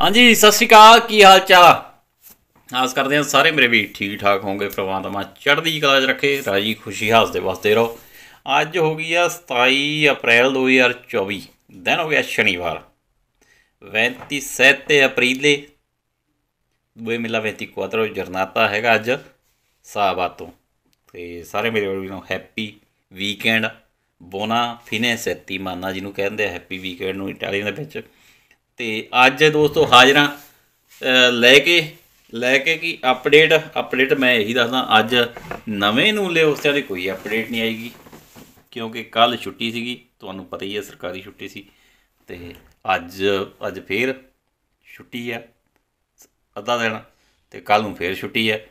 ਹਾਂਜੀ ਸਤਿ ਸ਼੍ਰੀ ਅਕਾਲ ਕੀ ਹਾਲ ਚਾਲ ਆਸ ਕਰਦੇ ਹਾਂ ਸਾਰੇ ਮੇਰੇ ਵੀ ਠੀਕ ਠਾਕ ਹੋਣਗੇ ਪ੍ਰਮਾਤਮਾ ਚੜ੍ਹਦੀ ਕਲਾ 'ਚ ਰੱਖੇ ਰਾਜੀ ਖੁਸ਼ੀ ਹੱਸਦੇ ਵਸਦੇ ਰਹੋ ਅੱਜ ਹੋ ਗਈ ਆ 27 ਅਪ੍ਰੈਲ 2024 ਦਿਨ ਹੋ ਗਿਆ ਸ਼ਨੀਵਾਰ 27 ਮਿਲਾ 24 ਜਰਨਾਤਾ ਹੈਗਾ ਅੱਜ ਸਾਬਾ ਤੋਂ ਤੇ ਸਾਰੇ ਮੇਰੇ ਵੀ ਨੂੰ ਹੈਪੀ ਵੀਕਐਂਡ ਬੋਨਾ ਫਿਨੇ ਸੈਤੀ ਮਾਨਾ ਜਿਹਨੂੰ ਕਹਿੰਦੇ ਹੈਪੀ ਵੀਕਐਂਡ ਨੂੰ ਇਟਾਲੀਅਨ ਦੇ ਵਿੱਚ ਤੇ ਅੱਜ ਦੋਸਤੋ ਹਾਜ਼ਰਾਂ ਲੈ ਕੇ ਲੈ ਕੇ ਕੀ ਅਪਡੇਟ ਅਪਡੇਟ ਮੈਂ ਇਹੀ ਦੱਸਦਾ ਅੱਜ ਨਵੇਂ ਨੂੰ ਲੈ ਉਸ ਦੀ ਕੋਈ ਅਪਡੇਟ ਨਹੀਂ ਆਏਗੀ ਕਿਉਂਕਿ ਕੱਲ ਛੁੱਟੀ ਸੀਗੀ ਤੁਹਾਨੂੰ ਪਤਾ ਹੀ ਹੈ ਸਰਕਾਰੀ ਛੁੱਟੀ ਸੀ ਤੇ ਅੱਜ ਅੱਜ ਫੇਰ ਛੁੱਟੀ ਹੈ ਅੱਧਾ ਦਿਨ ਤੇ ਕੱਲ ਨੂੰ ਫੇਰ ਛੁੱਟੀ ਹੈ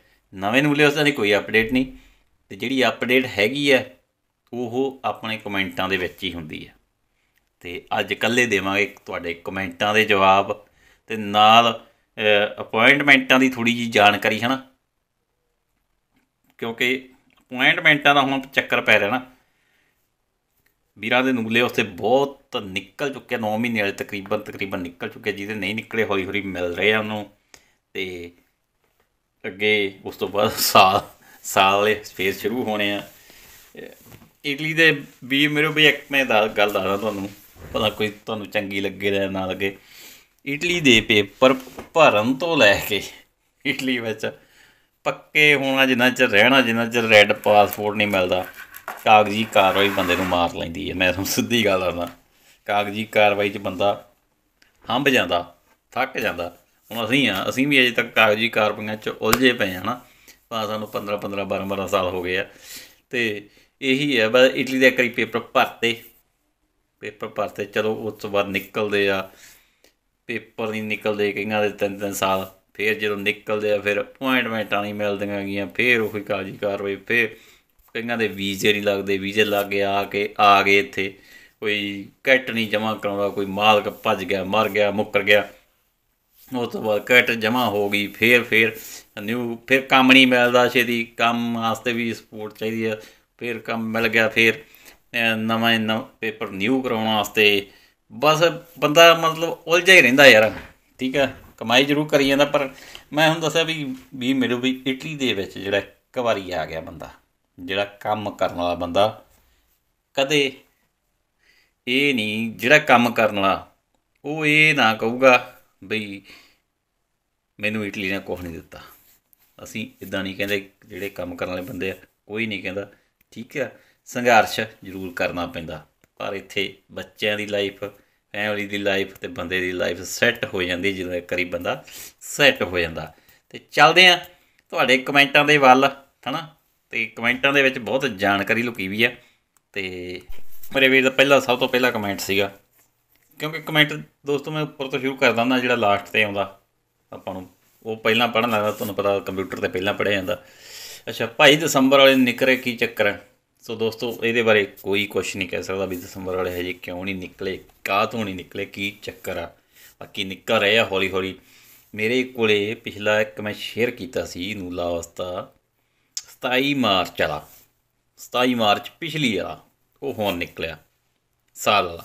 ਨਵੇਂ ਨੂੰ ਲੈ ਉਸ ਦੀ ਕੋਈ ਅਪਡੇਟ ਨਹੀਂ ਤੇ ਜਿਹੜੀ ਅਪਡੇਟ ਹੈਗੀ ਹੈ ਉਹ ਆਪਣੇ ਕਮੈਂਟਾਂ ਦੇ ਵਿੱਚ ਹੀ ਹੁੰਦੀ ਹੈ ਤੇ ਅੱਜ ਕੱਲੇ ਦੇਵਾਂਗੇ ਤੁਹਾਡੇ ਕਮੈਂਟਾਂ ਦੇ ਜਵਾਬ ਤੇ ਨਾਲ ਅਪਾਇੰਟਮੈਂਟਾਂ ਦੀ ਥੋੜੀ ਜੀ ਜਾਣਕਾਰੀ ਹਨਾ ਕਿਉਂਕਿ ਅਪਾਇੰਟਮੈਂਟਾਂ ਦਾ ਹੁਣ ਚੱਕਰ ਪੈ ਰਿਹਾ ਨਾ ਵੀਰਾਂ ਦੇ ਨੂਲੇ ਉਸਤੇ ਬਹੁਤ ਨਿਕਲ ਚੁੱਕੇ 9 ਮਹੀਨੇ ਵਾਲੇ ਤਕਰੀਬਨ ਤਕਰੀਬਨ ਨਿਕਲ ਚੁੱਕੇ ਜਿਹਦੇ ਨਹੀਂ ਨਿਕਲੇ ਹੌਲੀ ਹੌਲੀ ਮਿਲ ਰਹੇ ਆ ਉਹਨੂੰ ਤੇ ਅੱਗੇ ਉਸ ਤੋਂ ਬਾਅਦ ਸਾਲ ਸਾਲ ਦੇ ਫੇਸ ਸ਼ੁਰੂ ਹੋਣੇ ਆ ਇਟਲੀ ਦੇ ਵੀ ਮੇਰੇ ਵੀ ਇੱਕ ਮੈਂ ਗੱਲ ਦੱਸਦਾ ਤੁਹਾਨੂੰ ਪਤਾ ਕੋਈ ਤੁਹਾਨੂੰ ਚੰਗੀ ਲੱਗੇ ਜਾਂ ਨਾ ਲੱਗੇ ਇਟਲੀ ਦੇ ਪੇਪਰ ਭਰਨ ਤੋਂ ਲੈ ਕੇ ਇਟਲੀ ਵਿੱਚ ਪੱਕੇ ਹੋਣਾ ਜਿੰਨਾ ਚਿਰ ਰਹਿਣਾ ਜਿੰਨਾ ਚਿਰ ਰੈੱਡ ਪਾਸਪੋਰਟ ਨਹੀਂ ਮਿਲਦਾ ਕਾਗਜ਼ੀ ਕਾਰਵਾਈ ਬੰਦੇ ਨੂੰ ਮਾਰ ਲੈਂਦੀ ਹੈ ਮੈਂ ਤੁਹਾਨੂੰ ਸਿੱਧੀ ਗੱਲ ਦੱਸਦਾ ਕਾਗਜ਼ੀ ਕਾਰਵਾਈ 'ਚ ਬੰਦਾ ਹੰਬ ਜਾਂਦਾ ਥੱਕ ਜਾਂਦਾ ਹੁਣ ਅਸੀਂ ਆ ਅਸੀਂ ਵੀ ਅਜੇ ਤੱਕ ਕਾਗਜ਼ੀ ਕਾਰਵਾਈਆਂ 'ਚ ਉਲਝੇ ਪਏ ਹਾਂ ਨਾ ਪਾ ਸਾਨੂੰ 15 15 12 12 ਸਾਲ ਹੋ ਗਏ ਆ ਤੇ ਇਹੀ ਹੈ ਬਸ ਇਟਲੀ ਦੇ ਕਰੀ ਪੇਪਰ ਭਰਤੇ ਪੇਪਰ ਭਰਤੇ ਚਲੋ ਉਸ ਤੋਂ ਬਾਅਦ ਨਿਕਲਦੇ ਆ ਪੇਪਰ ਨਹੀਂ ਨਿਕਲਦੇ ਕਈਆਂ ਦੇ ਤਿੰਨ ਤਿੰਨ ਸਾਲ ਫੇਰ ਜਦੋਂ ਨਿਕਲਦੇ ਆ ਫਿਰ ਅਪਾਇੰਟਮੈਂਟਾਂ ਨਹੀਂ ਮਿਲਦੀਆਂ ਗਈਆਂ ਫੇਰ ਉਹੀ ਕਾਜੀ ਕਾਰਵਾਈ ਫੇਰ ਕਈਆਂ ਦੇ ਵੀਜ਼ੇ ਨਹੀਂ ਲੱਗਦੇ ਵੀਜ਼ੇ ਲੱਗ ਗਿਆ ਆ ਕੇ ਆ ਗਏ ਇੱਥੇ ਕੋਈ ਕੈਟ ਨਹੀਂ ਜਮਾ ਕਰਾਉਂਦਾ ਕੋਈ ਮਾਲਕ ਭੱਜ ਗਿਆ ਮਰ ਗਿਆ ਮੁੱਕਰ ਗਿਆ ਉਸ ਤੋਂ ਬਾਅਦ ਕੈਟ ਜਮਾ ਹੋ ਗਈ ਫੇਰ ਫੇਰ ਨਿਊ ਫੇਰ ਕੰਮ ਨਹੀਂ ਮਿਲਦਾ ਛੇਦੀ ਕੰਮ ਵਾਸਤੇ ਵੀ ਸਪੋਰਟ ਚਾਹੀਦੀ ਆ ਫੇਰ ਕੰਮ ਮਿਲ ਗਿਆ ਫੇਰ ਨਵਾਂ ਨਵਾਂ ਪੇਪਰ ਨਿਊ ਕਰਾਉਣ ਵਾਸਤੇ ਬਸ ਬੰਦਾ ਮਤਲਬ ਉਲਝਿਆ ਹੀ ਰਹਿੰਦਾ ਯਾਰ ਠੀਕ ਆ ਕਮਾਈ ਜ਼ਰੂਰ ਕਰੀ ਜਾਂਦਾ ਪਰ ਮੈਂ ਹੁਣ ਦੱਸਿਆ ਵੀ ਵੀ ਮੇਰੇ ਵੀ ਇਟਲੀ ਦੇ ਵਿੱਚ ਜਿਹੜਾ ਇੱਕ ਵਾਰੀ ਆ ਗਿਆ ਬੰਦਾ ਜਿਹੜਾ ਕੰਮ ਕਰਨ ਵਾਲਾ ਬੰਦਾ ਕਦੇ ਇਹ ਨਹੀਂ ਜਿਹੜਾ ਕੰਮ ਕਰਨ ਵਾਲਾ ਉਹ ਇਹ ਨਾ ਕਹੂਗਾ ਬਈ ਮੈਨੂੰ ਇਟਲੀ ਨੇ ਕੁਝ ਨਹੀਂ ਦਿੱਤਾ ਅਸੀਂ ਇਦਾਂ ਨਹੀਂ ਕਹਿੰਦੇ ਜਿਹੜੇ ਕੰਮ ਕਰਨ ਵਾਲੇ ਬੰਦੇ ਆ ਕੋਈ ਨਹੀਂ ਕਹਿੰਦਾ ਠੀਕ ਆ ਸੰਘਰਸ਼ ਜ਼ਰੂਰ ਕਰਨਾ ਪੈਂਦਾ ਪਰ ਇੱਥੇ ਬੱਚਿਆਂ ਦੀ ਲਾਈਫ ਫੈਮਿਲੀ ਦੀ ਲਾਈਫ ਤੇ ਬੰਦੇ ਦੀ ਲਾਈਫ ਸੈੱਟ ਹੋ ਜਾਂਦੀ ਜਦੋਂ ਇੱਕ ਵਾਰੀ ਬੰਦਾ ਸੈੱਟ ਹੋ ਜਾਂਦਾ ਤੇ ਚੱਲਦੇ ਆ ਤੁਹਾਡੇ ਕਮੈਂਟਾਂ ਦੇ ਵੱਲ ਹਨਾ ਤੇ ਕਮੈਂਟਾਂ ਦੇ ਵਿੱਚ ਬਹੁਤ ਜਾਣਕਾਰੀ ਲੁਕੀ ਵੀ ਆ ਤੇ ਮੇਰੇ ਵੀਰ ਦਾ ਪਹਿਲਾ ਸਭ ਤੋਂ ਪਹਿਲਾ ਕਮੈਂਟ ਸੀਗਾ ਕਿਉਂਕਿ ਕਮੈਂਟ ਦੋਸਤੋ ਮੈਂ ਉੱਪਰ ਤੋਂ ਸ਼ੁਰੂ ਕਰਦਾ ਹੁੰਦਾ ਜਿਹੜਾ ਲਾਸਟ ਤੇ ਆਉਂਦਾ ਆਪਾਂ ਨੂੰ ਉਹ ਪਹਿਲਾਂ ਪੜਨ ਲੱਗਦਾ ਤੁਹਾਨੂੰ ਪਤਾ ਕੰਪਿਊਟਰ ਤੇ ਪਹਿਲਾਂ ਪੜਿਆ ਜਾਂਦਾ ਅੱਛਾ ਭਾਈ ਦਸੰਬਰ ਵਾਲੇ ਨਿਕਰੇ ਕੀ ਚੱਕਰ ਹੈ ਸੋ ਦੋਸਤੋ ਇਹਦੇ ਬਾਰੇ ਕੋਈ ਕੁਝ ਨਹੀਂ ਕਹਿ ਸਕਦਾ ਵੀ ਦਸੰਬਰ ਵਾਲੇ ਹਜੇ ਕਿਉਂ ਨਹੀਂ ਨਿਕਲੇ ਕਾਹ ਤੋਂ ਨਹੀਂ ਨਿਕਲੇ ਕੀ ਚੱਕਰ ਆ ਬਾਕੀ ਨਿਕਲ ਰਹੇ ਆ ਹੌਲੀ ਹੌਲੀ ਮੇਰੇ ਕੋਲੇ ਪਿਛਲਾ ਇੱਕ ਮੈਂ ਸ਼ੇਅਰ ਕੀਤਾ ਸੀ ਨੂਲਾ ਅਵਸਥਾ 27 ਮਾਰਚ ਵਾਲਾ 27 ਮਾਰਚ ਪਿਛਲੀ ਵਾਲਾ ਉਹ ਹੁਣ ਨਿਕਲਿਆ ਸਾਲ ਦਾ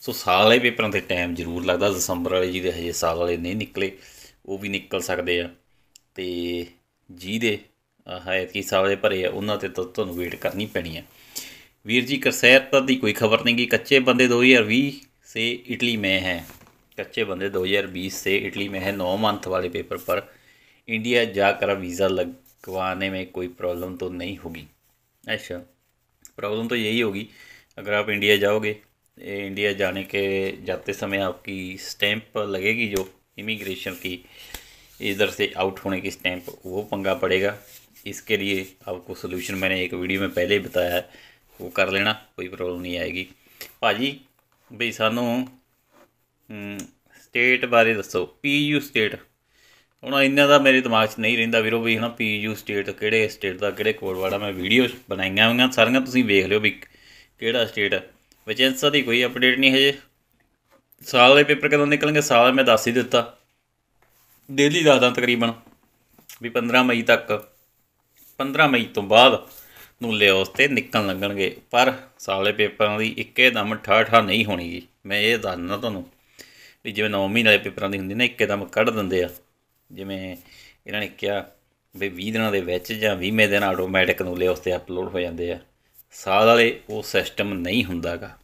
ਸੋ ਸਾਲ ਵਾਲੇ ਪੇਪਰਾਂ ਤੇ ਟਾਈਮ ਜ਼ਰੂਰ ਲੱਗਦਾ ਦਸੰਬਰ ਵਾਲੇ ਜਿਹਦੇ ਹਜੇ ਸਾਲ ਵਾਲੇ ਨਹੀਂ ਨਿਕਲੇ ਉਹ ਵੀ ਨਿਕਲ ਸਕਦੇ ਆ ਤੇ ਜਿਹਦੇ ਹਯਾਤ ਸਾਹਿਬ ਦੇ ਭਰੇ ਆ ਉਹਨਾਂ ਤੇ ਤਾਂ ਤੁਹਾਨੂੰ ਵੇਟ ਕਰਨੀ ਪੈਣੀ ਹੈ वीर जी करसैत की कोई खबर नहीं कि कच्चे बंदे 2020 से इटली में हैं कच्चे बंदे 2020 से इटली में है नौ मंथ वाले पेपर पर इंडिया जाकर वीज़ा लगवाने में कोई प्रॉब्लम तो नहीं होगी अच्छा प्रॉब्लम तो यही होगी अगर आप इंडिया जाओगे इंडिया जाने के जाते समय आपकी स्टैंप लगेगी जो इमिग्रेशन की इधर से आउट होने की स्टैंप वो पंगा पड़ेगा इसके लिए आपको सोल्यूशन मैंने एक वीडियो में पहले ही बताया है वो कर लेना ਕੋਈ ਪ੍ਰੋਬਲਮ ਨਹੀਂ ਆਏਗੀ ਭਾਜੀ ਵੀ ਸਾਨੂੰ ਸਟੇਟ ਬਾਰੇ ਦੱਸੋ ਪੀਯੂ ਸਟੇਟ ਹੁਣ ਇੰਨਾ ਦਾ ਮੇਰੇ ਦਿਮਾਗ 'ਚ ਨਹੀਂ ਰਹਿੰਦਾ ਵੀਰੋ ਵੀ ਹਨਾ ਪੀਯੂ ਸਟੇਟ ਕਿਹੜੇ ਸਟੇਟ ਦਾ ਕਿਹੜੇ ਕੋਡਵਾੜਾ ਮੈਂ ਵੀਡੀਓ ਬਣਾਈਆਂ ਹੋਈਆਂ ਸਾਰੀਆਂ ਤੁਸੀਂ ਵੇਖ ਲਿਓ ਵੀ ਕਿਹੜਾ ਸਟੇਟ ਵੈਕੈਂਸਾ ਦੀ ਕੋਈ ਅਪਡੇਟ ਨਹੀਂ ਹਜੇ ਸਾਲ ਦੇ ਪੇਪਰ ਕਦੋਂ ਨਿਕਲਣਗੇ ਸਾਲ ਮੈਂ ਦੱਸ ਹੀ ਦਿੱਤਾ ਡੇਲੀ ਦੱਸਦਾ ਤਕਰੀਬਨ ਵੀ 15 ਮਈ ਤੱਕ 15 ਮਈ ਤੋਂ ਬਾਅਦ ਨੂੰ ਲਿਓਸ ਤੇ ਨਿਕਲਣ ਲੱਗਣਗੇ ਪਰ ਸਾਲੇ ਪੇਪਰਾਂ ਦੀ ਇੱਕੇ ਦਮ ਠਾਠਾ ਨਹੀਂ ਹੋਣੀ ਜੀ ਮੈਂ ਇਹ ਦੱਸਣਾ ਤੁਹਾਨੂੰ ਵੀ ਜਿਵੇਂ 9 ਮਹੀਨੇ ਵਾਲੇ ਪੇਪਰਾਂ ਦੀ ਹੁੰਦੀ ਨਾ ਇੱਕੇ ਦਮ ਕੱਢ ਦਿੰਦੇ ਆ ਜਿਵੇਂ ਇਹਨਾਂ ਨੇ ਕਿਹਾ ਵੀ 20 ਦਿਨਾਂ ਦੇ ਵਿੱਚ ਜਾਂ 20ਵੇਂ ਦਿਨ ਆਟੋਮੈਟਿਕ ਨੂੰ ਲਿਓਸ ਤੇ ਅਪਲੋਡ ਹੋ ਜਾਂਦੇ ਆ ਸਾਲ ਵਾਲੇ ਉਹ ਸਿਸਟਮ ਨਹੀਂ ਹੁੰਦਾਗਾ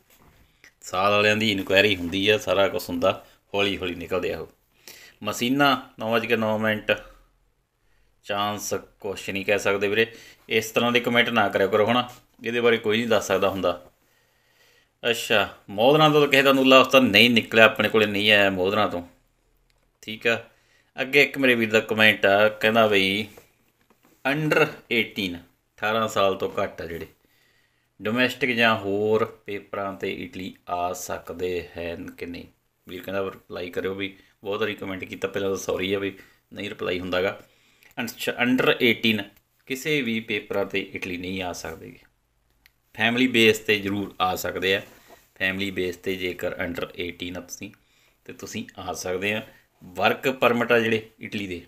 ਸਾਲ ਵਾਲਿਆਂ ਦੀ ਇਨਕੁਆਇਰੀ ਹੁੰਦੀ ਆ ਸਾਰਾ ਕੁਝ ਹੁੰਦਾ ਹੌਲੀ ਹੌਲੀ ਨਿਕਲਦੇ ਆ ਉਹ ਮਸੀਨਾ 9:09 ਮਿੰਟ ਚਾਂਸ ਕੁਛ ਨਹੀਂ ਕਹਿ ਸਕਦੇ ਵੀਰੇ ਇਸ ਤਰ੍ਹਾਂ ਦੇ ਕਮੈਂਟ ਨਾ ਕਰਿਆ ਕਰੋ ਹੁਣ ਇਹਦੇ ਬਾਰੇ ਕੋਈ ਨਹੀਂ ਦੱਸ ਸਕਦਾ ਹੁੰਦਾ ਅੱਛਾ ਮੋਦਰਾਂ ਤੋਂ ਕਿਸੇ ਦਾ ਨੂਲਾ ਉਸਤਾ ਨਹੀਂ ਨਿਕਲਿਆ ਆਪਣੇ ਕੋਲੇ ਨਹੀਂ ਆਇਆ ਮੋਦਰਾਂ ਤੋਂ ਠੀਕ ਆ ਅੱਗੇ ਇੱਕ ਮੇਰੇ ਵੀਰ ਦਾ ਕਮੈਂਟ ਆ ਕਹਿੰਦਾ ਬਈ ਅੰਡਰ 18 18 ਸਾਲ ਤੋਂ ਘੱਟ ਆ ਜਿਹੜੇ ਡੋਮੈਸਟਿਕ ਜਾਂ ਹੋਰ ਪੇਪਰਾਂ ਤੇ ਇਟਲੀ ਆ ਸਕਦੇ ਹੈ ਕਿ ਨਹੀਂ ਵੀਰ ਕਹਿੰਦਾ ਰਿਪਲਾਈ ਕਰਿਓ ਵੀ ਬਹੁਤ ਵਾਰੀ ਕਮੈਂਟ ਕੀਤਾ ਪਹਿਲਾਂ ਤਾਂ ਸੌਰੀ ਆ ਵੀ ਨਹੀਂ ਰਿਪਲਾਈ ਹੁੰਦਾਗਾ ਅੰਡਰ 18 ਕਿਸੇ ਵੀ ਪੇਪਰਾਂ ਤੇ ਇਟਲੀ ਨਹੀਂ ਆ ਸਕਦੇ ਫੈਮਿਲੀ ਬੇਸ ਤੇ ਜ਼ਰੂਰ ਆ ਸਕਦੇ ਆ ਫੈਮਿਲੀ ਬੇਸ ਤੇ ਜੇਕਰ ਅੰਡਰ 18 ਆ ਤੁਸੀਂ ਤੇ ਤੁਸੀਂ ਆ ਸਕਦੇ ਆ ਵਰਕ ਪਰਮਿਟ ਆ ਜਿਹੜੇ ਇਟਲੀ ਦੇ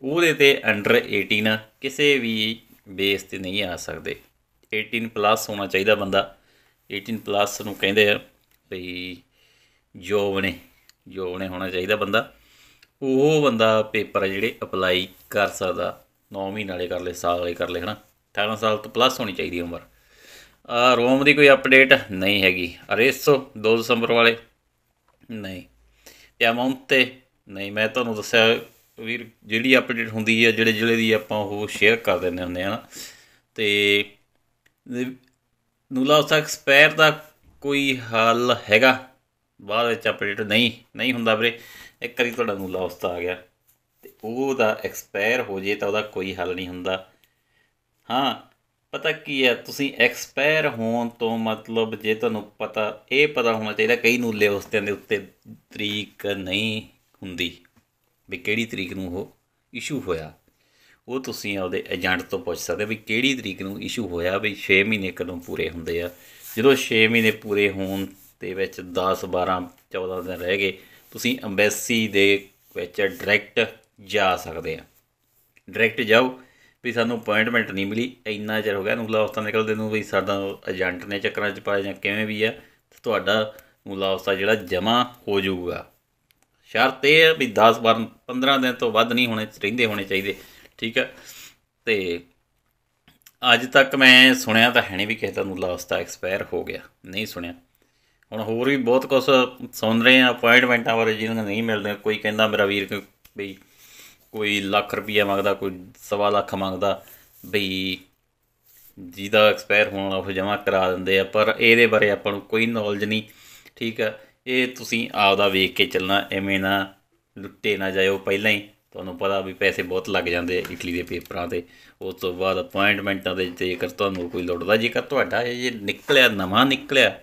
ਉਹਦੇ ਤੇ ਅੰਡਰ 18 ਕਿਸੇ ਵੀ ਬੇਸ ਤੇ ਨਹੀਂ ਆ ਸਕਦੇ 18 ਪਲੱਸ ਹੋਣਾ ਚਾਹੀਦਾ ਬੰਦਾ 18 ਪਲੱਸ ਨੂੰ ਕਹਿੰਦੇ ਆ ਭਈ ਜੋਵਨੇ ਜੋਵਨੇ ਹੋਣਾ ਚਾਹੀਦਾ ਬੰਦਾ ਉਹ ਬੰਦਾ ਪੇਪਰ ਜਿਹੜੇ ਅਪਲਾਈ ਕਰ ਸਕਦਾ 9 ਮਹੀਨੇ ਵਾਲੇ ਕਰ ਲੈ ਸਾਲ ਵਾਲੇ ਕਰ ਲੈ ਹਨਾ 18 ਸਾਲ ਤੋਂ ਪਲੱਸ ਹੋਣੀ ਚਾਹੀਦੀ ਉਮਰ ਆ ਰੋਮ ਦੀ ਕੋਈ ਅਪਡੇਟ ਨਹੀਂ ਹੈਗੀ ਅਰੇਸੋ 2 ਦਸੰਬਰ ਵਾਲੇ ਨਹੀਂ ਤੇ ਪਿਆਮੌਂਤੇ ਨਹੀਂ ਮੈਂ ਤੁਹਾਨੂੰ ਦੱਸਿਆ ਵੀਰ ਜਿਹੜੀ ਅਪਡੇਟ ਹੁੰਦੀ ਹੈ ਜਿਹੜੇ ਜ਼ਿਲ੍ਹੇ ਦੀ ਆਪਾਂ ਉਹ ਸ਼ੇਅਰ ਕਰ ਦਿੰਦੇ ਹੁੰਦੇ ਹਾਂ ਤੇ ਨੂਲਾ ਤੱਕ ਐਕਸਪਾਇਰ ਦਾ ਕੋਈ ਹੱਲ ਹੈਗਾ ਬਾਅਦ ਵਿੱਚ ਅਪਡੇਟ ਨਹੀਂ ਨਹੀਂ ਹੁੰਦਾ ਵੀਰੇ ਇੱਕ ਵਾਰੀ ਤੁਹਾਡਾ ਨੂਲਾ ਉਸ ਤਾ ਆ ਗਿਆ ਤੇ ਉਹ ਦਾ ਐਕਸਪਾਇਰ ਹੋ ਜੇ ਤਾਂ ਉਹਦਾ ਕੋਈ ਹੱਲ ਨਹੀਂ ਹੁੰਦਾ ਹਾਂ ਪਤਾ ਕੀ ਹੈ ਤੁਸੀਂ ਐਕਸਪਾਇਰ ਹੋਣ ਤੋਂ ਮਤਲਬ ਜੇ ਤੁਹਾਨੂੰ ਪਤਾ ਇਹ ਪਤਾ ਹੋਣਾ ਚਾਹੀਦਾ ਕਈ ਨੂਲੇ ਉਸ ਦੇ ਉੱਤੇ ਤਰੀਕ ਨਹੀਂ ਹੁੰਦੀ ਵੀ ਕਿਹੜੀ ਤਰੀਕ ਨੂੰ ਉਹ ਇਸ਼ੂ ਹੋਇਆ ਉਹ ਤੁਸੀਂ ਆਪਦੇ ਏਜੰਟ ਤੋਂ ਪੁੱਛ ਸਕਦੇ ਵੀ ਕਿਹੜੀ ਤਰੀਕ ਨੂੰ ਇਸ਼ੂ ਹੋਇਆ ਵੀ 6 ਮਹੀਨੇ ਕਦੋਂ ਪੂਰੇ ਹੁੰਦੇ ਆ ਜਦੋਂ 6 ਮਹੀਨੇ ਪੂਰੇ ਹੋਣ ਦੇ ਵਿੱਚ 10 12 14 ਦਿਨ ਰਹਿ ਗਏ ਤੁਸੀਂ ਐਮਬੈਸੀ ਦੇ ਵਿੱਚ ਡਾਇਰੈਕਟ ਜਾ ਸਕਦੇ ਆ ਡਾਇਰੈਕਟ ਜਾਓ ਵੀ ਸਾਨੂੰ ਅਪਾਇੰਟਮੈਂਟ ਨਹੀਂ ਮਿਲੀ ਇੰਨਾ ਚਿਰ ਹੋ ਗਿਆ ਨੂਲਾ ਉਸਤਾ ਨਿਕਲਦੇ ਨੂੰ ਵੀ ਸਾਡਾ ਏਜੰਟ ਨੇ ਚੱਕਰਾਂ 'ਚ ਪਾਇਆ ਜਾਂ ਕਿਵੇਂ ਵੀ ਆ ਤੁਹਾਡਾ ਨੂਲਾ ਉਸਤਾ ਜਿਹੜਾ ਜਮਾ ਹੋ ਜਾਊਗਾ ਸ਼ਰਤ ਇਹ ਹੈ ਵੀ 10 12 15 ਦਿਨ ਤੋਂ ਵੱਧ ਨਹੀਂ ਹੋਣੇ ਰਹਿੰਦੇ ਹੋਣੇ ਚਾਹੀਦੇ ਠੀਕ ਹੈ ਤੇ ਅੱਜ ਤੱਕ ਮੈਂ ਸੁਣਿਆ ਤਾਂ ਹੈ ਨਹੀਂ ਵੀ ਕਿਸੇ ਦਾ ਨੂਲਾ ਉਸਤਾ ਐਕਸਪਾਇਰ ਹੋ ਗਿਆ ਨਹੀਂ ਸੁਣਿਆ ਹੁਣ ਹੋਰ ਵੀ ਬਹੁਤ ਕੁਝ ਸੁਣ ਰਹੇ ਆ ਅਪਾਇੰਟਮੈਂਟਾਂ ਬਾਰੇ ਜਿਹਨਾਂ ਨੂੰ ਨਹੀਂ ਮਿਲਦੇ ਕੋਈ ਕਹਿੰਦਾ ਮੇਰਾ ਵੀਰ ਬਈ ਕੋਈ ਲੱਖ ਰੁਪਈਆ ਮੰਗਦਾ ਕੋਈ ਸਵਾ ਲੱਖ ਮੰਗਦਾ ਬਈ ਜਿਹਦਾ ਐਕਸਪਾਇਰ ਹੋਣ ਵਾਲਾ ਉਹ ਜਮਾ ਕਰਾ ਦਿੰਦੇ ਆ ਪਰ ਇਹਦੇ ਬਾਰੇ ਆਪਾਂ ਨੂੰ ਕੋਈ ਨੌਲੇਜ ਨਹੀਂ ਠੀਕ ਆ ਇਹ ਤੁਸੀਂ ਆਪ ਦਾ ਵੇਖ ਕੇ ਚੱਲਣਾ ਐਵੇਂ ਨਾ ਲੁੱਟੇ ਨਾ ਜਾਇਓ ਪਹਿਲਾਂ ਹੀ ਤੁਹਾਨੂੰ ਪਤਾ ਵੀ ਪੈਸੇ ਬਹੁਤ ਲੱਗ ਜਾਂਦੇ ਆ ਇਟਲੀ ਦੇ ਪੇਪਰਾਂ ਤੇ ਉਸ ਤੋਂ ਬਾਅਦ ਅਪਾਇੰਟਮੈਂਟਾਂ ਦੇ ਜੇਕਰ ਤੁਹਾਨੂੰ ਕੋਈ ਲੋੜਦਾ ਜੇਕਰ ਤੁਹਾਡਾ ਇਹ ਨਿਕਲਿਆ ਨਵਾਂ ਨਿਕਲਿਆ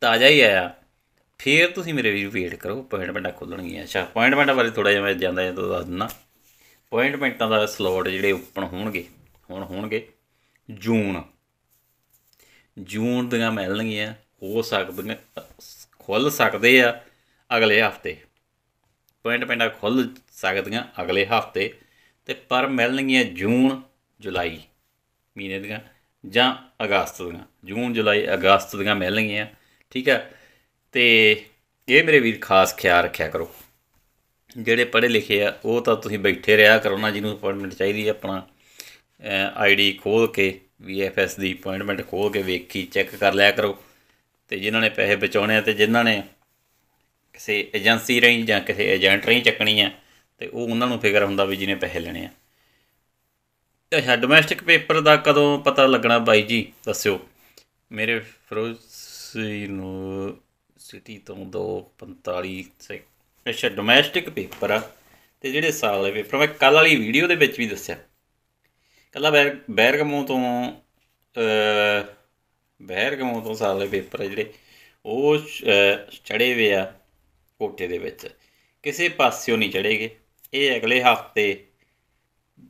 ਤਾਜ਼ਾ ਹੀ ਆਇਆ ਫਿਰ ਤੁਸੀਂ ਮੇਰੇ ਵੀ ਵੇਟ ਕਰੋ ਅਪਾਇੰਟਮੈਂਟਾਂ ਖੁੱਲਣਗੀਆਂ ਅੱਛਾ ਅਪਾਇੰਟਮੈਂਟਾਂ ਬਾਰੇ ਥੋੜਾ ਜਿਹਾ ਮੈਂ ਜਾਂਦਾ ਜਾਂ ਦੱਸ ਦਿੰਦਾ ਮੈਂਟਾਂ ਦਾ ਸਲੋਟ ਜਿਹੜੇ ਓਪਨ ਹੋਣਗੇ ਹੁਣ ਹੋਣਗੇ ਜੂਨ ਜੂਨ ਦੀਆਂ ਮਿਲਣਗੀਆਂ ਹੋ ਸਕਦੀਆਂ ਖੁੱਲ ਸਕਦੇ ਆ ਅਗਲੇ ਹਫਤੇ ਪੁਆਇੰਟ ਪੈਂਡਾ ਖੁੱਲ ਸਕਦੀਆਂ ਅਗਲੇ ਹਫਤੇ ਤੇ ਪਰ ਮਿਲਣਗੀਆਂ ਜੂਨ ਜੁਲਾਈ ਮਹੀਨੇ ਦੀਆਂ ਜਾਂ ਅਗਸਤ ਦੀਆਂ ਜੂਨ ਜੁਲਾਈ ਅਗਸਤ ਦੀਆਂ ਮਿਲਣਗੀਆਂ ਠੀਕ ਹੈ ਤੇ ਇਹ ਮੇਰੇ ਵੀਰ ਖਾਸ ਖਿਆਲ ਰੱਖਿਆ ਕਰੋ ਜਿਹੜੇ ਪੜ੍ਹੇ ਲਿਖੇ ਆ ਉਹ ਤਾਂ ਤੁਸੀਂ ਬੈਠੇ ਰਿਹਾ ਕਰੋ ਨਾ ਜਿਹਨੂੰ ਅਪਾਇੰਟਮੈਂਟ ਚਾਹੀਦੀ ਹੈ ਆਪਣਾ ਆਈਡੀ ਖੋਲ ਕੇ ਵੀਐਫਐਸ ਦੀ ਅਪਾਇੰਟਮੈਂਟ ਖੋਲ ਕੇ ਵੇਖੀ ਚੈੱਕ ਕਰ ਲਿਆ ਕਰੋ ਤੇ ਜਿਨ੍ਹਾਂ ਨੇ ਪੈਸੇ ਬਚਾਉਣੇ ਆ ਤੇ ਜਿਨ੍ਹਾਂ ਨੇ ਕਿਸੇ ਏਜੰਸੀ ਰਹੀ ਜਾਂ ਕਿਸੇ ਏਜੰਟ ਰਹੀ ਚੱਕਣੀ ਆ ਤੇ ਉਹ ਉਹਨਾਂ ਨੂੰ ਫਿਕਰ ਹੁੰਦਾ ਵੀ ਜਿਹਨੇ ਪੈਸੇ ਲੈਣੇ ਆ ਅੱਛਾ ਡੋਮੈਸਟਿਕ ਪੇਪਰ ਦਾ ਕਦੋਂ ਪਤਾ ਲੱਗਣਾ ਬਾਈ ਜੀ ਦੱਸਿਓ ਮੇਰੇ ਫਿਰੋਜ਼ ਨੂੰ ਸਿਟੀ ਤੋਂ 245 ਸੇ ਅੱਛਾ ਡੋਮੈਸਟਿਕ ਪੇਪਰ ਆ ਤੇ ਜਿਹੜੇ ਸਾਲ ਦੇ ਪੇਪਰ ਮੈਂ ਕੱਲ ਵਾਲੀ ਵੀਡੀਓ ਦੇ ਵਿੱਚ ਵੀ ਦੱਸਿਆ ਕੱਲਾ ਬੈਰਗਮੋਂ ਤੋਂ ਅ ਬੈਰਗਮੋਂ ਤੋਂ ਸਾਲ ਦੇ ਪੇਪਰ ਜਿਹੜੇ ਉਹ ਚੜੇ ਵੇ ਆ ਕੋਟੇ ਦੇ ਵਿੱਚ ਕਿਸੇ ਪਾਸਿਓਂ ਨਹੀਂ ਚੜੇਗੇ ਇਹ ਅਗਲੇ ਹਫਤੇ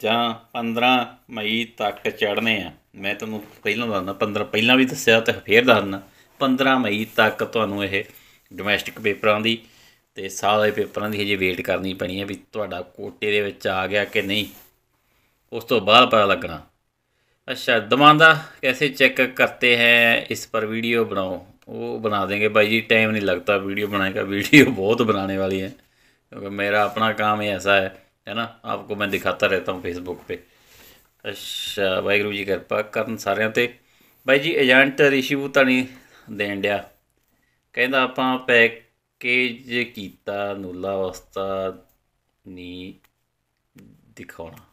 ਜਾਂ 15 ਮਈ ਤੱਕ ਚੜਨੇ ਆ ਮੈਂ ਤੁਹਾਨੂੰ ਪਹਿਲਾਂ ਦੱਸਣਾ 15 ਪਹਿਲਾਂ ਵੀ ਦੱਸਿਆ ਤੇ ਫੇਰ ਦੱਸਣਾ 15 ਮਈ ਤੱਕ ਤੁਹਾਨੂੰ ਇਹ ਡੋਮੈਸਟਿਕ ਪੇਪਰਾਂ ਦੀ ਤੇ ਸਾਰੇ ਪੇਪਰਾਂ ਦੀ ਹਜੇ ਵੇਟ ਕਰਨੀ ਪਣੀ ਹੈ ਵੀ ਤੁਹਾਡਾ ਕੋਟੇ ਦੇ ਵਿੱਚ ਆ ਗਿਆ ਕਿ ਨਹੀਂ ਉਸ ਤੋਂ ਬਾਅਦ ਪਤਾ ਲੱਗਣਾ ਅੱਛਾ ਦਿਮਾਗ ਦਾ ਕਿਵੇਂ ਚੈੱਕ ਕਰਤੇ ਹੈ ਇਸ ਪਰ ਵੀਡੀਓ ਬਣਾਓ ਉਹ ਬਣਾ ਦੇਗੇ ਭਾਈ ਜੀ ਟਾਈਮ ਨਹੀਂ ਲੱਗਦਾ ਵੀਡੀਓ ਬਣਾਏਗਾ ਵੀਡੀਓ ਬਹੁਤ ਬਣਾਉਣੇ ਵਾਲੀ ਹੈ ਕਿਉਂਕਿ ਮੇਰਾ ਆਪਣਾ ਕੰਮ ਹੀ ਐਸਾ ਹੈ ਹੈ ਨਾ ਆਪਕੋ ਮੈਂ ਦਿਖਾਤਾ ਰਹਤਾ ਹਾਂ ਫੇਸਬੁੱਕ ਤੇ ਅੱਛਾ ਵਾਹਿਗੁਰੂ ਜੀ ਕਿਰਪਾ ਕਰਨ ਸਾਰਿਆਂ ਤੇ ਭਾਈ ਜੀ ਏਜੰਟ ਰਿਸ਼ੀ ਬੂਤਾਣੀ ਦੇਣ ਡਿਆ ਕਹਿੰਦਾ ਆਪਾਂ ਪੈਕੇਜ ਕੀਤਾ ਨੂਲਾ ਵਸਤਾ ਨਹੀਂ ਦਿਖਾਉਣਾ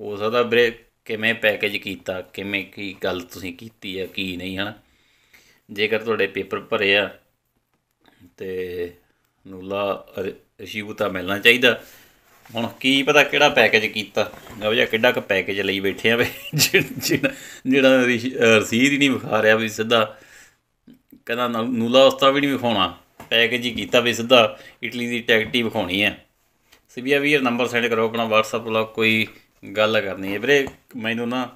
ਹੋ ਸਕਦਾ ਬ੍ਰੇਕ ਕਿਵੇਂ ਪੈਕੇਜ ਕੀਤਾ ਕਿਵੇਂ ਕੀ ਗੱਲ ਤੁਸੀਂ ਕੀਤੀ ਆ ਕੀ ਨਹੀਂ ਹਨ ਜੇਕਰ ਤੁਹਾਡੇ ਪੇਪਰ ਭਰੇ ਆ ਤੇ ਨੂਲਾ ਰਿਸ਼ੀਵੂ ਤਾਂ ਮਿਲਣਾ ਚਾਹੀਦਾ ਹੁਣ ਕੀ ਪਤਾ ਕਿਹੜਾ ਪੈਕੇਜ ਕੀਤਾ ਉਹ ਜਾਂ ਕਿੱਡਾ ਕ ਪੈਕੇਜ ਲਈ ਬੈਠੇ ਆ ਵੇ ਜਿਹੜਾ ਰਸੀਦ ਹੀ ਨਹੀਂ ਵਿਖਾ ਰਿਹਾ ਵੀ ਸਿੱਧਾ ਕਹਿੰਦਾ ਨੂਲਾ ਉਸਤਾ ਵੀ ਨਹੀਂ ਵਿਖਾਉਣਾ ਪੈਕੇਜ ਹੀ ਕੀਤਾ ਵੀ ਸਿੱਧਾ ਇਟਲੀ ਦੀ ਟਿਕਟ ਹੀ ਵਿਖਾਉਣੀ ਹੈ ਸਿਬੀਆ ਵੀਰ ਨੰਬਰ ਸੈਂਡ ਕਰੋ ਆਪਣਾ WhatsApp ਲਾ ਕੋਈ ਗੱਲ ਕਰਨੀ ਹੈ ਵੀਰੇ ਮੈਨੂੰ ਨਾ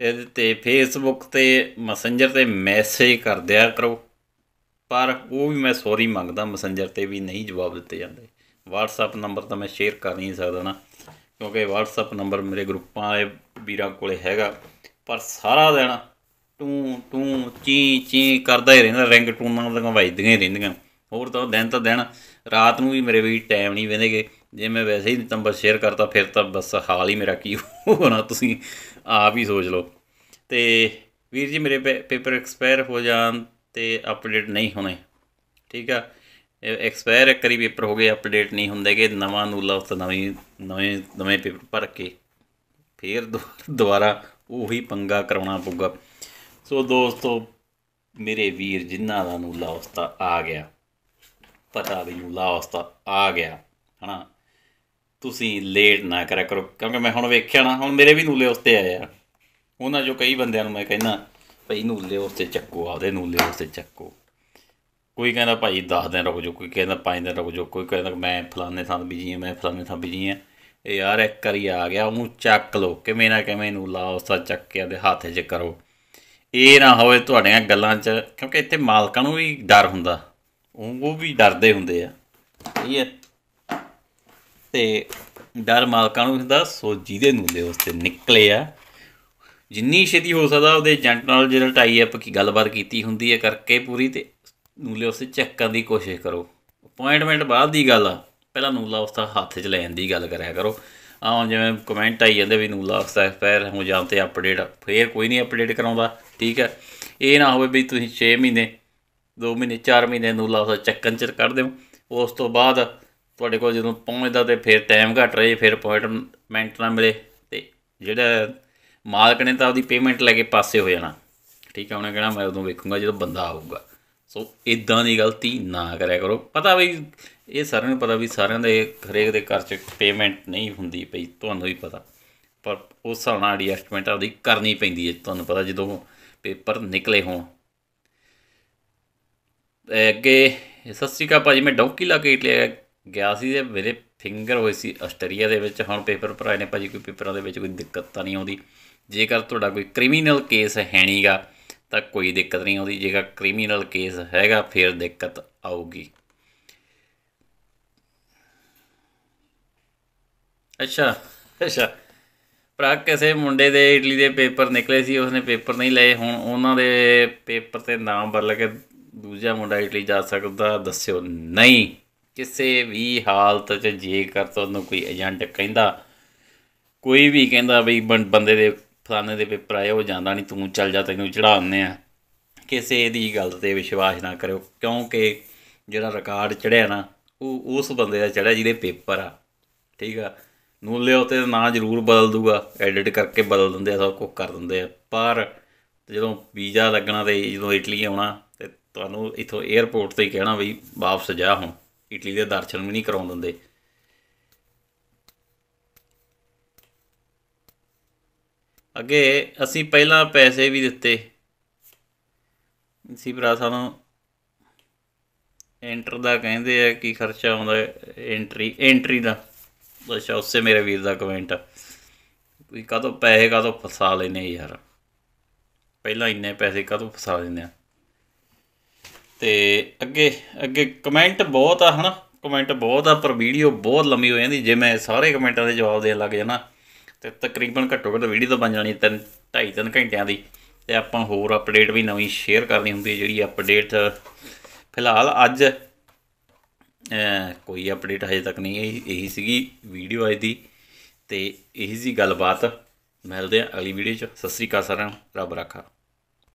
ਇਹਦੇ ਤੇ Facebook ਤੇ ਮੈਸੇਂਜਰ ਤੇ ਮੈਸੇਜ ਕਰ ਦਿਆ ਕਰੋ ਪਰ ਉਹ ਵੀ ਮੈਂ ਸੌਰੀ ਮੰਗਦਾ ਮੈਸੇਂਜਰ ਤੇ ਵੀ ਨਹੀਂ ਜਵਾਬ ਦਿੱਤੇ ਜਾਂਦੇ WhatsApp ਨੰਬਰ ਤਾਂ ਮੈਂ ਸ਼ੇਅਰ ਕਰ ਨਹੀਂ ਸਕਦਾ ਨਾ ਕਿਉਂਕਿ WhatsApp ਨੰਬਰ ਮੇਰੇ ਗਰੁੱਪਾਂ ਵਾਲੇ ਵੀਰਾਂ ਕੋਲੇ ਹੈਗਾ ਪਰ ਸਾਰਾ ਦਿਨ ਟੂ ਟੂ ਚੀ ਚੀ ਕਰਦਾ ਹੀ ਰਹਿੰਦਾ ਰਿੰਗ ਟੂਨਾਂ ਦੀਆਂ ਵਜਦੀਆਂ ਹੀ ਰਹਿੰਦੀਆਂ ਹੋਰ ਤਾਂ ਦਿਨ ਤਾਂ ਦਿਨ ਰਾਤ ਨੂੰ ਵੀ ਮੇਰੇ ਵੀ ਟਾਈਮ ਨਹੀਂ ਵੇਂਦੇਗੇ ਜੇ ਮੈਂ ਵੈਸੇ ਹੀ ਨੰਬਰ ਸ਼ੇਅਰ ਕਰਤਾ ਫਿਰ ਤਾਂ ਬਸ ਹਾਲ ਹੀ ਮੇਰਾ ਕੀ ਹੋਣਾ ਤੁਸੀਂ ਆਪ ਹੀ ਸੋਚ ਲਓ ਤੇ ਵੀਰ ਜੀ ਮੇਰੇ ਪੇਪਰ ਐਕਸਪਾਇਰ ਹੋ ਜਾਣ ਤੇ ਅਪਡੇਟ ਨਹੀਂ ਹੋਣੇ ਠੀਕ ਆ ਐਕਸਪਾਇਰ ਕਰੀ ਪੇਪਰ ਹੋ ਗਏ ਅਪਡੇਟ ਨਹੀਂ ਹੁੰਦੇਗੇ ਨਵਾਂ ਨੂਲਾ ਉਸ ਨਵੀਂ ਨਵੇਂ ਨਵੇਂ ਪੇਪਰ ਭਰ ਕੇ ਫੇਰ ਦੁਬਾਰਾ ਉਹੀ ਪੰਗਾ ਕਰਾਉਣਾ ਪਊਗਾ ਸੋ ਦੋਸਤੋ ਮੇਰੇ ਵੀਰ ਜਿਨ੍ਹਾਂ ਦਾ ਨੂਲਾ ਉਸਤਾ ਆ ਗਿਆ ਪਤਾ ਵੀ ਨੂਲਾ ਉਸਤਾ ਆ ਗਿਆ ਹਨਾ ਤੁਸੀਂ ਲੇਟ ਨਾ ਕਰਿਆ ਕਰੋ ਕਿਉਂਕਿ ਮੈਂ ਹੁਣ ਵੇਖਿਆ ਨਾ ਹੁਣ ਮੇਰੇ ਵੀ ਨੂਲੇ ਉਸਤੇ ਆਏ ਆ ਉਹਨਾਂ ਜੋ ਕਈ ਬੰਦਿਆਂ ਨੂੰ ਮੈਂ ਕਹਿੰਦਾ ਭਈ ਨੂਲੇ ਉਸਤੇ ਚੱਕੋ ਆਪਦੇ ਨੂਲੇ ਉਸਤੇ ਚੱਕੋ ਕੋਈ ਕਹਿੰਦਾ ਭਾਈ 10 ਦਿਨ ਰੁਕ ਜਾਓ ਕੋਈ ਕਹਿੰਦਾ 5 ਦਿਨ ਰੁਕ ਜਾਓ ਕੋਈ ਕਹਿੰਦਾ ਮੈਂ ਫਲਾਣੇ ਥਾਂ ਬਿਜੀ ਹਾਂ ਮੈਂ ਫਲਾਣੇ ਥਾਂ ਬਿਜੀ ਹਾਂ ਯਾਰ ਇੱਕ ਕਰੀ ਆ ਗਿਆ ਉਹਨੂੰ ਚੱਕ ਲੋ ਕਿਵੇਂ ਨਾ ਕਿਵੇਂ ਨੂੰ ਲਾ ਉਸਤਾ ਚੱਕ ਕੇ ਦੇ ਹੱਥ 'ਚ ਕਰੋ ਇਹ ਨਾ ਹੋਵੇ ਤੁਹਾਡੀਆਂ ਗੱਲਾਂ 'ਚ ਕਿਉਂਕਿ ਇੱਥੇ ਮਾਲਕਾਂ ਨੂੰ ਵੀ ਡਰ ਹੁੰਦਾ ਉਹ ਵੀ ਡਰਦੇ ਹੁੰਦੇ ਆ ਠੀਕ ਹੈ ਤੇ ਡਰ ਮਾਲਕਾਂ ਨੂੰ ਹੁੰਦਾ ਸੋ ਜਿਹਦੇ ਨੂੰ ਦੇ ਉਸ ਤੇ ਨਿਕਲੇ ਆ ਜਿੰਨੀ ਛੇਤੀ ਹੋ ਸਕਦਾ ਉਹਦੇ ਏਜੰਟ ਨਾਲ ਜਿਹੜਾ ਟਾਈ ਅਪ ਕੀ ਗੱਲਬਾਤ ਕੀਤੀ ਹੁੰਦੀ ਹੈ ਕਰਕੇ ਪੂਰੀ ਤੇ ਨੂਲੇ ਉਸੇ ਕਰਨ ਦੀ ਕੋਸ਼ਿਸ਼ ਕਰੋ ਅਪਾਇੰਟਮੈਂਟ ਬਾਅਦ ਦੀ ਗੱਲ ਆ ਪਹਿਲਾਂ ਨੂਲਾ ਉਸਤਾ ਹੱਥ 'ਚ ਲੈਣ ਦੀ ਗੱਲ ਕਰਿਆ ਕਰੋ ਆਉਂ ਜਿਵੇਂ ਕਮੈਂਟ ਆਈ ਜਾਂਦੇ ਵੀ ਨੂਲਾ ਉਸਤਾ ਐਕਸਪਾਇਰ ਹੋ ਜਾਂ ਤੇ ਅਪਡੇਟ ਫੇਰ ਕੋਈ ਨਹੀਂ ਅਪਡੇਟ ਕਰਾਉਂਦਾ ਠੀਕ ਹੈ ਇਹ ਨਾ ਹੋਵੇ ਵੀ ਤੁਸੀਂ 6 ਮਹੀਨੇ 2 ਮਹੀਨੇ 4 ਮਹੀਨੇ ਨੂਲਾ ਉਸਤਾ ਚੱਕਨ 'ਚ ਕਰ ਦਿਓ ਉਸ ਤੋਂ ਬਾਅਦ ਤੁਹਾਡੇ ਕੋਲ ਜਦੋਂ ਪਹੁੰਚਦਾ ਤੇ ਫੇਰ ਟਾਈਮ ਘਟ ਰਹੇ ਫੇਰ ਅਪਾਇੰਟਮੈਂਟ ਨਾ ਮਿਲੇ ਤੇ ਜਿਹੜਾ ਮਾਲਕ ਨੇ ਤਾਂ ਉਹਦੀ ਪੇਮੈਂਟ ਲੈ ਕੇ ਪਾਸੇ ਹੋ ਜਾਣਾ ਠੀਕ ਹੈ ਉਹਨੇ ਕਿਹਾ ਮੈਂ ਉਦੋਂ ਵੇਖੂੰਗਾ ਜਦੋਂ ਬੰਦਾ ਆਊਗਾ ਸੋ ਇਦਾਂ ਦੀ ਗਲਤੀ ਨਾ ਕਰਿਆ ਕਰੋ ਪਤਾ ਵੀ ਇਹ ਸਾਰਿਆਂ ਨੂੰ ਪਤਾ ਵੀ ਸਾਰਿਆਂ ਦੇ ਹਰੇਕ ਦੇ ਘਰ 'ਚ ਪੇਮੈਂਟ ਨਹੀਂ ਹੁੰਦੀ ਪਈ ਤੁਹਾਨੂੰ ਵੀ ਪਤਾ ਪਰ ਉਸ ਹਿਸਾਬ ਨਾਲ ਐਡਜਸਟਮੈਂਟ ਆਦੀ ਕਰਨੀ ਪੈਂਦੀ ਹੈ ਤੁਹਾਨੂੰ ਪਤਾ ਜਦੋਂ ਪੇਪਰ ਨਿਕਲੇ ਹੋਣ ਅੱਗੇ ਸਤਿ ਕਾ ਭਾਜੀ ਮੈਂ ਡੌਂਕੀ ਲਾ ਕੇ ਇਟਲੀ ਗਿਆ ਸੀ ਤੇ ਮੇਰੇ ਫਿੰਗਰ ਹੋਈ ਸੀ ਆਸਟਰੀਆ ਦੇ ਵਿੱਚ ਹੁਣ ਪੇਪਰ ਭਰਾਏ ਨੇ ਭਾਜੀ ਕੋਈ ਪੇਪਰਾਂ ਦੇ ਵਿੱਚ ਕੋਈ ਦਿੱਕਤ ਤਾਂ ਨਹੀਂ ਆਉਂਦੀ ਜੇਕਰ ਤੁਹਾਡਾ ਕੋਈ ਕ੍ਰਿਮੀਨਲ ਕੇਸ ਹੈ ਨਹੀਂਗਾ ਤਾਂ ਕੋਈ ਦਿੱਕਤ ਨਹੀਂ ਆਉਂਦੀ ਜੇਕਰ ਕ੍ਰਿਮੀਨਲ ਕੇਸ ਹੈਗਾ ਫਿਰ ਦਿੱਕਤ ਆਊਗੀ ਅੱਛਾ ਅੱਛਾ ਭਰਾ ਕਿਸੇ ਮੁੰਡੇ ਦੇ ਇਟਲੀ ਦੇ ਪੇਪਰ ਨਿਕਲੇ ਸੀ ਉਸਨੇ ਪੇਪਰ ਨਹੀਂ ਲਏ ਹੁਣ ਉਹਨਾਂ ਦੇ ਪੇਪਰ ਤੇ ਨਾਮ ਬਦਲ ਕੇ ਦੂਜਾ ਮੁੰਡਾ ਇਟਲੀ ਜਾ ਸਕਦਾ ਦੱਸਿਓ ਨਹੀਂ ਕਿਸੇ ਵੀ ਹਾਲਤ 'ਚ ਜੇਕਰ ਤੁਹਾਨੂੰ ਕੋਈ ਏਜੰਟ ਕਹਿੰਦਾ ਕੋਈ ਵੀ ਕਹਿੰਦਾ ਬਈ ਬੰਦੇ ਦੇ ਫਲਾਣੇ ਦੇ ਪੇਪਰ ਆਏ ਉਹ ਜਾਂਦਾ ਨਹੀਂ ਤੂੰ ਚੱਲ ਜਾ ਤੈਨੂੰ ਚੜਾਉਂਦੇ ਆ ਕਿਸੇ ਦੀ ਗੱਲ ਤੇ ਵਿਸ਼ਵਾਸ ਨਾ ਕਰਿਓ ਕਿਉਂਕਿ ਜਿਹੜਾ ਰਿਕਾਰਡ ਚੜਿਆ ਨਾ ਉਹ ਉਸ ਬੰਦੇ ਦਾ ਚੜਿਆ ਜਿਹਦੇ ਪੇਪਰ ਆ ਠੀਕ ਆ ਨੂੰ ਲਿਓ ਤੇ ਨਾਂ ਜ਼ਰੂਰ ਬਦਲ ਦੂਗਾ ਐਡਿਟ ਕਰਕੇ ਬਦਲ ਦਿੰਦੇ ਆ ਸਭ ਕੁਝ ਕਰ ਦਿੰਦੇ ਆ ਪਰ ਜਦੋਂ ਵੀਜ਼ਾ ਲੱਗਣਾ ਤੇ ਜਦੋਂ ਇਟਲੀ ਆਉਣਾ ਤੇ ਤੁਹਾਨੂੰ ਇਥੋਂ 에어ਪੋਰਟ ਤੇ ਹੀ ਕਹਿਣਾ ਵੀ ਵਾਪਸ ਜਾ ਹੁਣ ਇਟਲੀ ਦੇ ਦਰਸ਼ਨ ਵੀ ਨਹੀਂ ਕਰਾਉਂ ਦਿੰਦੇ ਅੱਗੇ ਅਸੀਂ ਪਹਿਲਾਂ ਪੈਸੇ ਵੀ ਦਿੱਤੇ ਸੀ ਭਰਾ ਸਾਨੂੰ ਐਂਟਰ ਦਾ ਕਹਿੰਦੇ ਆ ਕੀ ਖਰਚਾ ਆਉਂਦਾ ਐਂਟਰੀ ਐਂਟਰੀ ਦਾ ਅੱਛਾ ਉਸੇ ਮੇਰੇ ਵੀਰ ਦਾ ਕਮੈਂਟ ਕੋਈ ਤੁਸੀਂ ਕਾਹਤੋਂ ਪੈਸੇ ਕਾਹਤੋਂ ਫਸਾ ਲੈਨੇ ਯਾਰ ਪਹਿਲਾਂ ਇੰਨੇ ਪੈਸੇ ਕਾਹਤੋਂ ਫਸਾ ਦਿੰਦੇ ਆ ਤੇ ਅੱਗੇ ਅੱਗੇ ਕਮੈਂਟ ਬਹੁਤ ਆ ਹਨਾ ਕਮੈਂਟ ਬਹੁਤ ਆ ਪਰ ਵੀਡੀਓ ਬਹੁਤ ਲੰਮੀ ਹੋ ਜਾਂਦੀ ਜੇ ਮੈਂ ਸਾਰੇ ਕਮੈਂਟਾਂ ਦੇ ਜਵਾਬ ਦੇਣ ਲੱਗ ਜਾਣਾ ਤੇ ਤਕਰੀਬਨ ਘੱਟੋ ਘੱਟ ਵੀਡੀਓ ਤਾਂ ਬਣ ਜਾਣੀ 3 2.5 ਤਿੰਨ ਘੰਟਿਆਂ ਦੀ ਤੇ ਆਪਾਂ ਹੋਰ ਅਪਡੇਟ ਵੀ ਨਵੀਂ ਸ਼ੇਅਰ ਕਰਨੀ ਹੁੰਦੀ ਹੈ ਜਿਹੜੀ ਅਪਡੇਟ ਫਿਲਹਾਲ ਅੱਜ ਕੋਈ ਅਪਡੇਟ ਹਜੇ ਤੱਕ ਨਹੀਂ ਆਈ ਇਹੀ ਸੀਗੀ ਵੀਡੀਓ ਅੱਜ ਦੀ ਤੇ ਇਹੀ ਸੀ ਗੱਲਬਾਤ ਮਿਲਦੇ ਆ ਅਗਲੀ ਵੀਡੀਓ ਚ ਸਤਿ ਸ੍ਰੀ ਅਕਾਲ ਸਾਰਿਆਂ ਨੂੰ ਰੱਬ ਰੱਖਾ